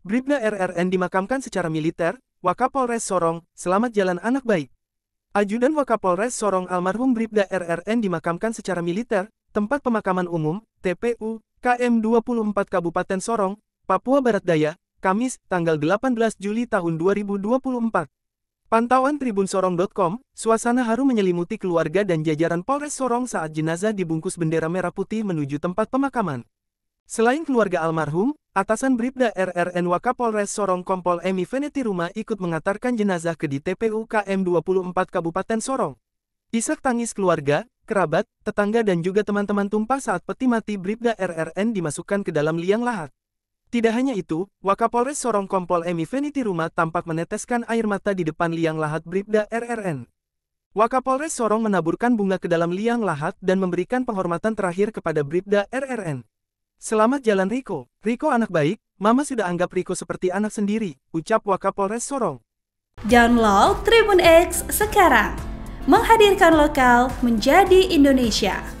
Bribda RRN dimakamkan secara militer, Wakapolres Sorong, selamat jalan anak baik. Ajudan Wakapolres Sorong almarhum Bribda RRN dimakamkan secara militer, tempat pemakaman umum, TPU, KM 24 Kabupaten Sorong, Papua Barat Daya, Kamis, tanggal 18 Juli tahun 2024. Pantauan tribunsorong.com, suasana haru menyelimuti keluarga dan jajaran Polres Sorong saat jenazah dibungkus bendera merah putih menuju tempat pemakaman. Selain keluarga almarhum, Atasan Bribda RRN Wakapolres Sorong Kompol Emi Veneti Rumah ikut mengantarkan jenazah ke di TPU KM 24 Kabupaten Sorong. Isak tangis keluarga, kerabat, tetangga dan juga teman-teman tumpah saat peti mati Bribda RRN dimasukkan ke dalam liang lahat. Tidak hanya itu, Wakapolres Sorong Kompol Emi Veneti Rumah tampak meneteskan air mata di depan liang lahat Bribda RRN. Wakapolres Sorong menaburkan bunga ke dalam liang lahat dan memberikan penghormatan terakhir kepada Bribda RRN. Selamat jalan Riko. Riko anak baik, Mama sudah anggap Riko seperti anak sendiri, ucap Wakapolres Sorong. Download Tribun X sekarang. Menghadirkan lokal menjadi Indonesia.